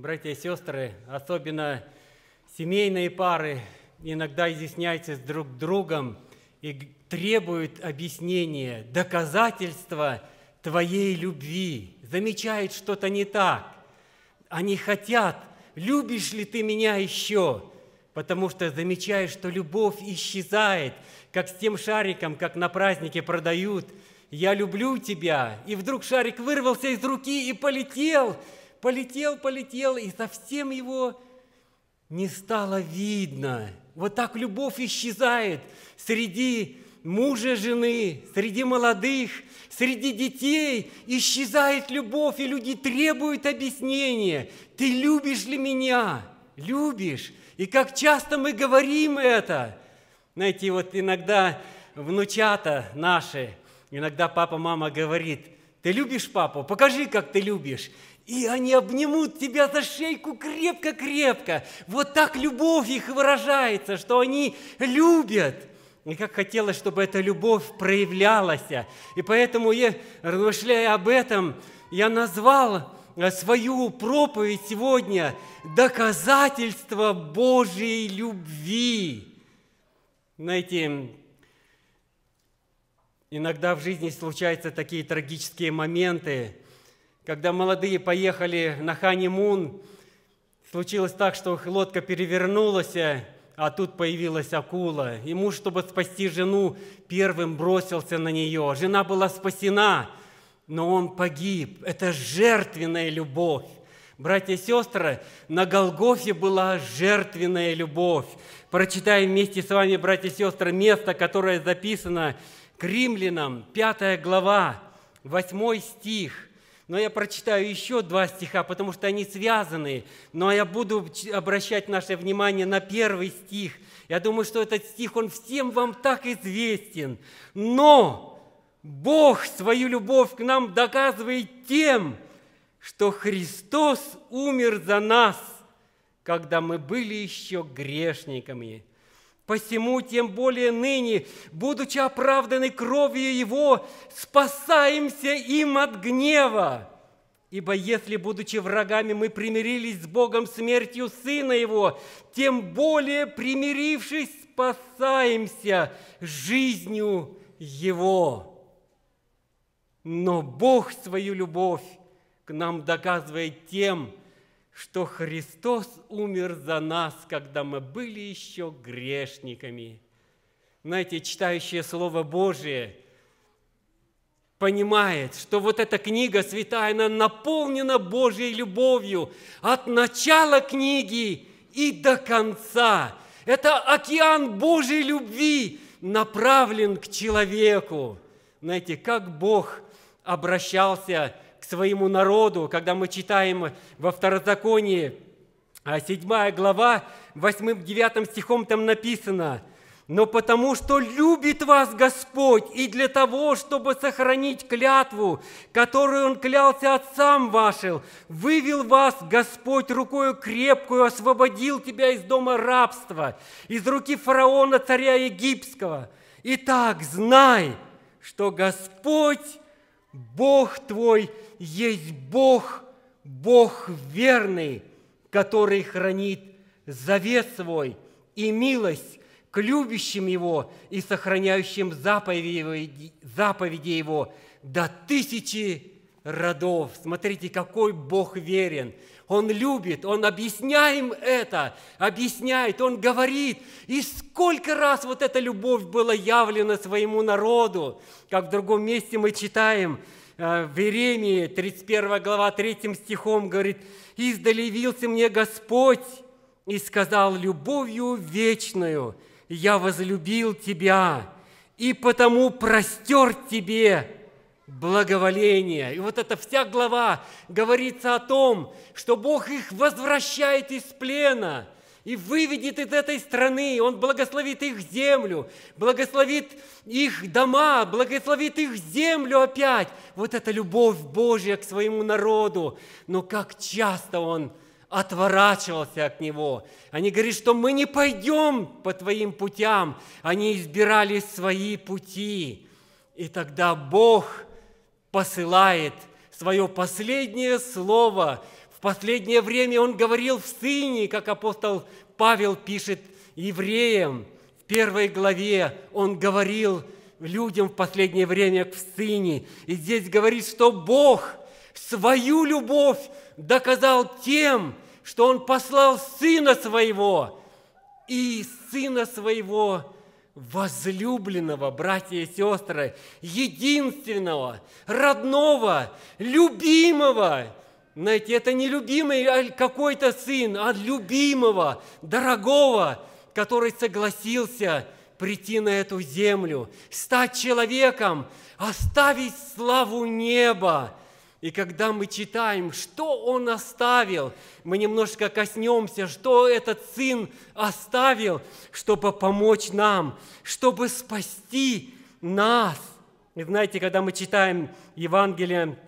братья и сестры, особенно семейные пары, иногда изъясняются друг другом и требуют объяснения, доказательства твоей любви, замечают что-то не так. Они хотят, любишь ли ты меня еще, потому что замечаешь, что любовь исчезает, как с тем шариком, как на празднике продают. Я люблю тебя. И вдруг шарик вырвался из руки и полетел – полетел, полетел, и совсем его не стало видно. Вот так любовь исчезает среди мужа, жены, среди молодых, среди детей исчезает любовь, и люди требуют объяснения. Ты любишь ли меня? Любишь? И как часто мы говорим это? Знаете, вот иногда внучата наши, иногда папа, мама говорит, ты любишь папу? Покажи, как ты любишь. И они обнимут тебя за шейку крепко-крепко. Вот так любовь их выражается, что они любят. И как хотелось, чтобы эта любовь проявлялась. И поэтому, я, размышляя об этом, я назвал э, свою проповедь сегодня «Доказательство Божьей любви». Знаете, иногда в жизни случаются такие трагические моменты, когда молодые поехали на ханимун, случилось так, что лодка перевернулась, а тут появилась акула. И муж, чтобы спасти жену, первым бросился на нее. Жена была спасена, но он погиб. Это жертвенная любовь. Братья и сестры, на Голгофе была жертвенная любовь. Прочитаем вместе с вами, братья и сестры, место, которое записано к римлянам, 5 глава, 8 стих – но я прочитаю еще два стиха, потому что они связаны, но я буду обращать наше внимание на первый стих. Я думаю, что этот стих, он всем вам так известен. Но Бог свою любовь к нам доказывает тем, что Христос умер за нас, когда мы были еще грешниками – Посему тем более ныне, будучи оправданы кровью Его, спасаемся им от гнева. Ибо если, будучи врагами, мы примирились с Богом смертью Сына Его, тем более, примирившись, спасаемся жизнью Его. Но Бог свою любовь к нам доказывает тем, что Христос умер за нас, когда мы были еще грешниками. Знаете, читающее Слово Божие понимает, что вот эта книга святая, она наполнена Божьей любовью от начала книги и до конца. Это океан Божьей любви направлен к человеку. Знаете, как Бог обращался к к своему народу, когда мы читаем во Второзаконии 7 а, глава, 8-9 стихом там написано, «Но потому что любит вас Господь, и для того, чтобы сохранить клятву, которую Он клялся отцам вашим, вывел вас Господь рукою крепкую, освободил тебя из дома рабства, из руки фараона царя египетского. Итак, знай, что Господь – Бог твой есть Бог, Бог верный, который хранит завет свой и милость к любящим Его и сохраняющим заповеди, заповеди Его до тысячи родов. Смотрите, какой Бог верен. Он любит, Он объясняем это, объясняет, Он говорит. И сколько раз вот эта любовь была явлена своему народу, как в другом месте мы читаем, э, в Иеремии, 31 глава, 3 стихом, говорит, «Издали явился мне Господь и сказал, любовью вечную я возлюбил тебя, и потому простер тебе благоволение. И вот эта вся глава говорится о том, что Бог их возвращает из плена и выведет из этой страны. Он благословит их землю, благословит их дома, благословит их землю опять. Вот это любовь Божья к своему народу. Но как часто он отворачивался от него. Они говорят, что мы не пойдем по твоим путям. Они избирали свои пути. И тогда Бог – посылает свое последнее слово. В последнее время он говорил в Сыне, как апостол Павел пишет евреям. В первой главе он говорил людям в последнее время в Сыне. И здесь говорит, что Бог свою любовь доказал тем, что Он послал Сына Своего, и Сына Своего – возлюбленного, братья и сестры, единственного, родного, любимого. Знаете, это не любимый а какой-то сын, а любимого, дорогого, который согласился прийти на эту землю, стать человеком, оставить славу неба и когда мы читаем, что он оставил, мы немножко коснемся, что этот сын оставил, чтобы помочь нам, чтобы спасти нас. И знаете, когда мы читаем Евангелие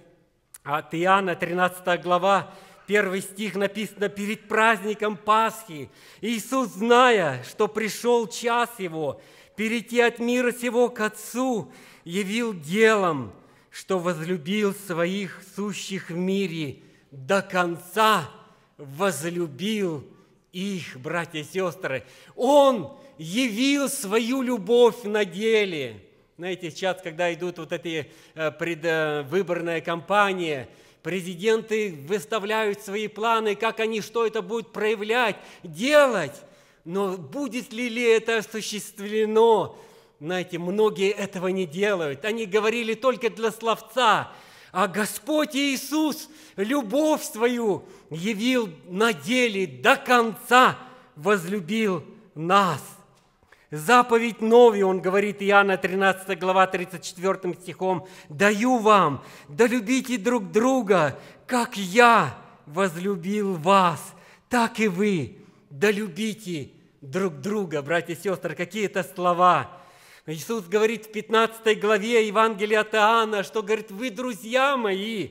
от Иоанна, 13 глава, первый стих написано «Перед праздником Пасхи Иисус, зная, что пришел час Его, перейти от мира сего к Отцу, явил делом – что возлюбил своих сущих в мире до конца, возлюбил их, братья и сестры. Он явил свою любовь на деле. Знаете, сейчас, когда идут вот эти э, предвыборная кампания, президенты выставляют свои планы, как они, что это будут проявлять, делать. Но будет ли, ли это осуществлено? Знаете, многие этого не делают. Они говорили только для словца. А Господь Иисус любовь свою явил на деле до конца, возлюбил нас. Заповедь новую он говорит Иоанна 13 глава 34 стихом, «Даю вам, да любите друг друга, как я возлюбил вас, так и вы, да любите друг друга». Братья и сестры, какие то слова – Иисус говорит в 15 главе Евангелия от Иоанна, что говорит, вы друзья мои.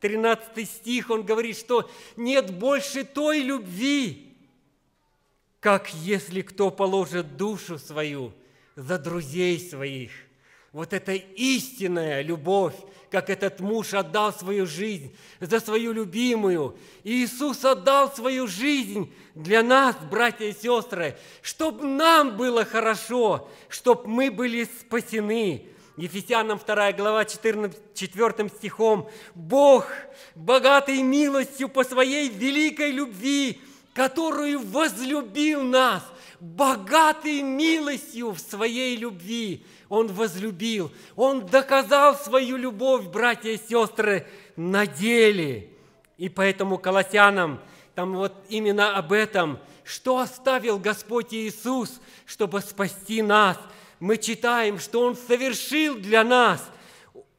13 стих, он говорит, что нет больше той любви, как если кто положит душу свою за друзей своих. Вот это истинная любовь, как этот муж отдал свою жизнь за свою любимую. И Иисус отдал свою жизнь для нас, братья и сестры, чтобы нам было хорошо, чтобы мы были спасены. Ефесянам 2 глава 14, 4 стихом. «Бог, богатый милостью по своей великой любви, которую возлюбил нас, богатый милостью в своей любви, он возлюбил, Он доказал свою любовь, братья и сестры, на деле. И поэтому Колоссянам, там вот именно об этом, что оставил Господь Иисус, чтобы спасти нас. Мы читаем, что Он совершил для нас,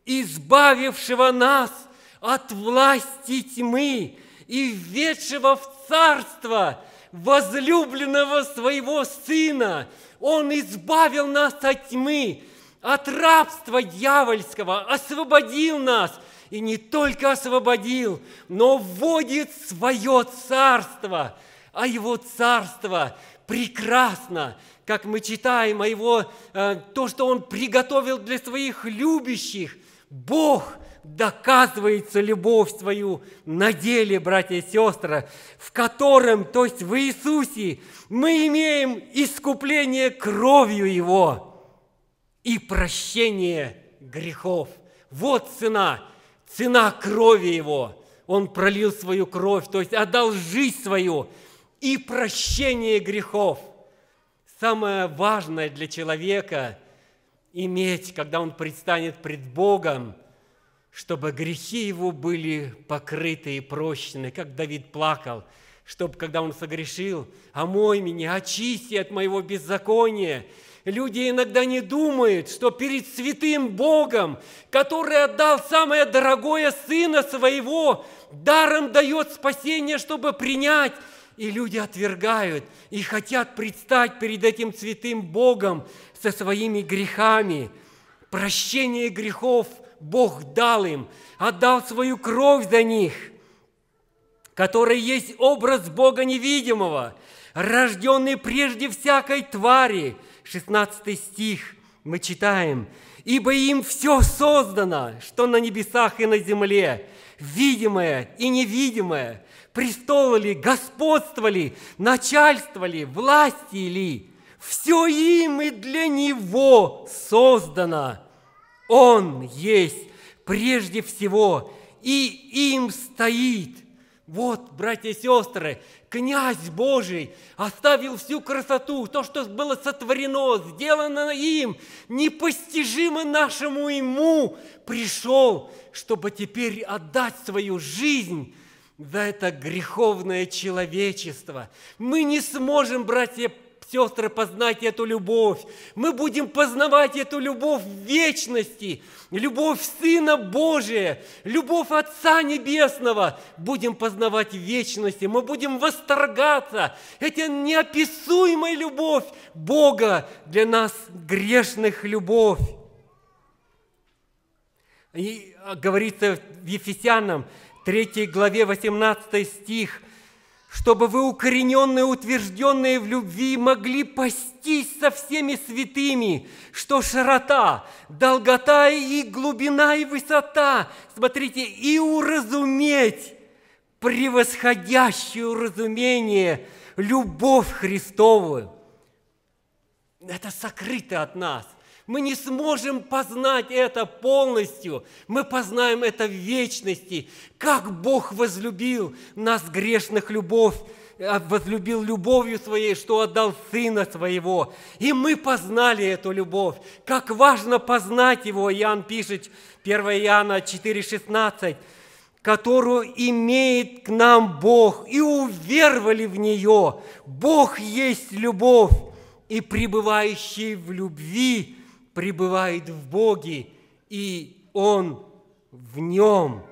избавившего нас от власти тьмы и введшего в царство – возлюбленного своего Сына. Он избавил нас от тьмы, от рабства дьявольского, освободил нас. И не только освободил, но вводит свое царство. А его царство прекрасно, как мы читаем, о его, э, то, что он приготовил для своих любящих. Бог – доказывается любовь свою на деле, братья и сестры, в котором, то есть в Иисусе, мы имеем искупление кровью Его и прощение грехов. Вот цена, цена крови Его. Он пролил свою кровь, то есть отдал жизнь свою и прощение грехов. Самое важное для человека – иметь, когда он предстанет пред Богом – чтобы грехи его были покрыты и прощены, как Давид плакал, чтобы, когда он согрешил, «Омой меня, очисти от моего беззакония». Люди иногда не думают, что перед святым Богом, который отдал самое дорогое Сына Своего, даром дает спасение, чтобы принять, и люди отвергают, и хотят предстать перед этим святым Богом со своими грехами. Прощение грехов – Бог дал им, отдал свою кровь за них, который есть образ Бога невидимого, рожденный прежде всякой твари. 16 стих мы читаем. «Ибо им все создано, что на небесах и на земле, видимое и невидимое, престолы господствовали, начальствовали, ли, власти ли, все им и для Него создано, он есть прежде всего, и им стоит. Вот, братья и сестры, князь Божий оставил всю красоту, то, что было сотворено, сделано им, непостижимо нашему ему, пришел, чтобы теперь отдать свою жизнь за это греховное человечество. Мы не сможем, братья, сестры, познать эту любовь. Мы будем познавать эту любовь в вечности, любовь Сына Божия, любовь Отца Небесного. Будем познавать в вечности, мы будем восторгаться. Это неописуемой любовь Бога для нас, грешных любовь. И а, говорится в Ефесянам 3 главе 18 стих – чтобы вы, укорененные, утвержденные в любви, могли постись со всеми святыми, что широта, долгота и глубина и высота, смотрите, и уразуметь превосходящее разумение любовь христовую. Это сокрыто от нас – мы не сможем познать это полностью. Мы познаем это в вечности. Как Бог возлюбил нас, грешных, любовь, а, возлюбил любовью своей, что отдал Сына Своего. И мы познали эту любовь. Как важно познать Его, Иоанн пишет, 1 Иоанна 4,16, которую имеет к нам Бог, и уверовали в нее. Бог есть любовь, и пребывающий в любви пребывает в Боге, и Он в Нем.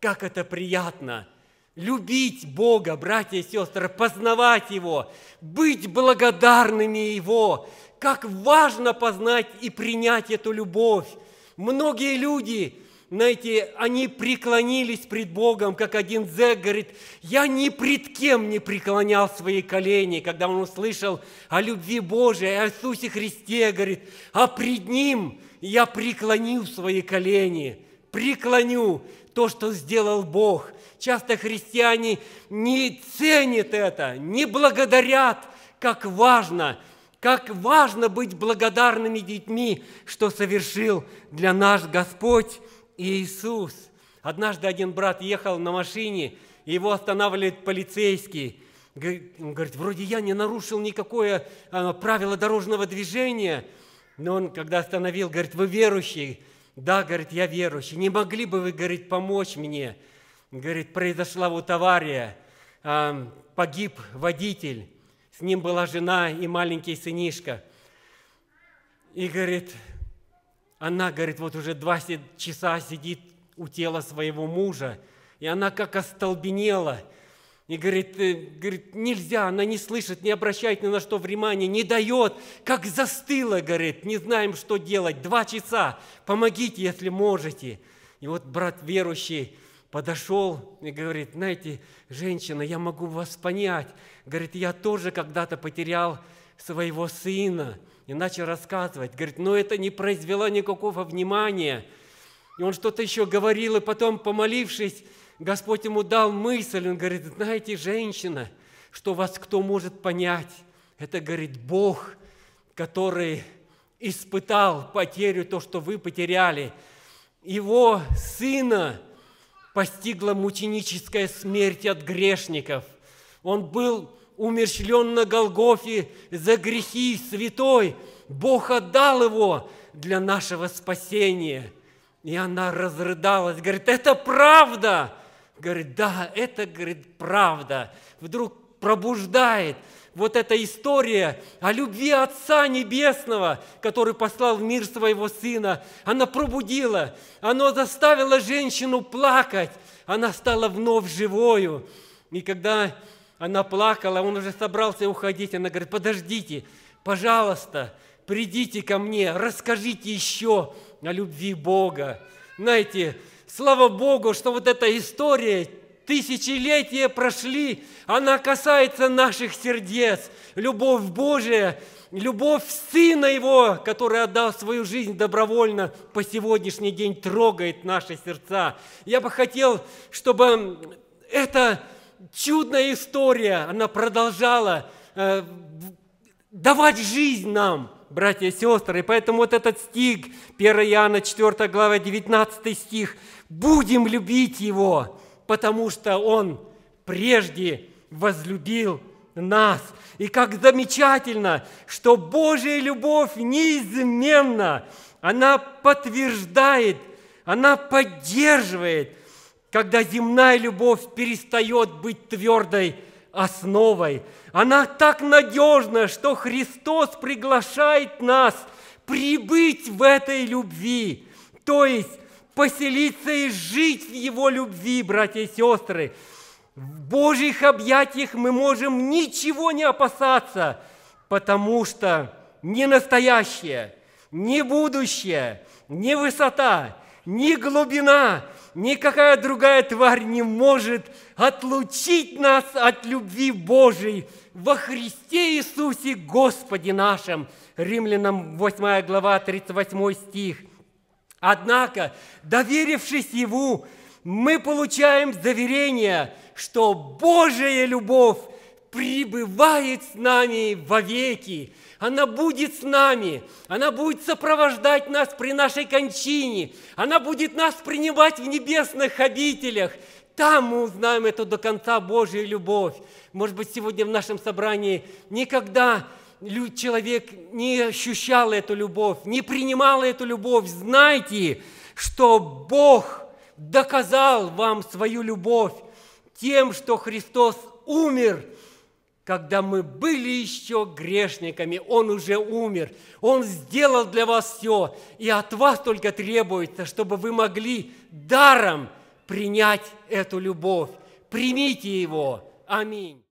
Как это приятно! Любить Бога, братья и сестры, познавать Его, быть благодарными Его. Как важно познать и принять эту любовь. Многие люди знаете, они преклонились пред Богом, как один Зек говорит, я ни пред кем не преклонял свои колени, когда он услышал о любви Божией, о Иисусе Христе, говорит, а пред Ним я преклоню свои колени, преклоню то, что сделал Бог. Часто христиане не ценят это, не благодарят, как важно как важно быть благодарными детьми, что совершил для нас Господь. Иисус. Однажды один брат ехал на машине, и его останавливает полицейский. Он говорит, вроде я не нарушил никакое а, правило дорожного движения. Но он, когда остановил, говорит, вы верующий? Да, говорит, я верующий. Не могли бы вы, говорит, помочь мне? Говорит, произошла вот авария, а, погиб водитель, с ним была жена и маленький сынишка. И говорит, она, говорит, вот уже два часа сидит у тела своего мужа, и она как остолбенела. И говорит, э, говорит, нельзя, она не слышит, не обращает ни на что внимания, не дает, как застыла, говорит, не знаем, что делать, два часа, помогите, если можете. И вот брат верующий подошел и говорит, знаете, женщина, я могу вас понять. Говорит, я тоже когда-то потерял своего сына и начал рассказывать. Говорит, но это не произвело никакого внимания. И он что-то еще говорил, и потом, помолившись, Господь ему дал мысль. Он говорит, знаете, женщина, что вас кто может понять? Это, говорит, Бог, который испытал потерю, то, что вы потеряли. Его сына постигла мученическая смерть от грешников. Он был умерщвлен на Голгофе за грехи святой, Бог отдал его для нашего спасения. И она разрыдалась, говорит, это правда. Говорит, да, это, говорит, правда. Вдруг пробуждает вот эта история о любви Отца Небесного, который послал в мир своего Сына. Она пробудила, она заставила женщину плакать, она стала вновь живою. И когда она плакала, он уже собрался уходить. Она говорит, подождите, пожалуйста, придите ко мне, расскажите еще о любви Бога. Знаете, слава Богу, что вот эта история тысячелетия прошли, она касается наших сердец. Любовь Божия, любовь Сына Его, который отдал свою жизнь добровольно, по сегодняшний день трогает наши сердца. Я бы хотел, чтобы это чудная история, она продолжала э, давать жизнь нам, братья и сестры. И поэтому вот этот стих, 1 Иоанна 4 глава 19 стих, будем любить Его, потому что Он прежде возлюбил нас. И как замечательно, что Божья любовь неизменна, она подтверждает, она поддерживает – когда земная любовь перестает быть твердой основой. Она так надежна, что Христос приглашает нас прибыть в этой любви, то есть поселиться и жить в Его любви, братья и сестры. В Божьих объятиях мы можем ничего не опасаться, потому что ни настоящее, ни будущее, ни высота, ни глубина – никакая другая тварь не может отлучить нас от любви Божией во Христе Иисусе Господе нашем. Римлянам 8 глава, 38 стих. Однако, доверившись Ему, мы получаем заверение, что Божья любовь пребывает с нами вовеки. веки она будет с нами, она будет сопровождать нас при нашей кончине, она будет нас принимать в небесных обителях. Там мы узнаем эту до конца Божью любовь. Может быть, сегодня в нашем собрании никогда человек не ощущал эту любовь, не принимал эту любовь. Знайте, что Бог доказал вам свою любовь тем, что Христос умер – когда мы были еще грешниками, Он уже умер, Он сделал для вас все, и от вас только требуется, чтобы вы могли даром принять эту любовь. Примите его. Аминь.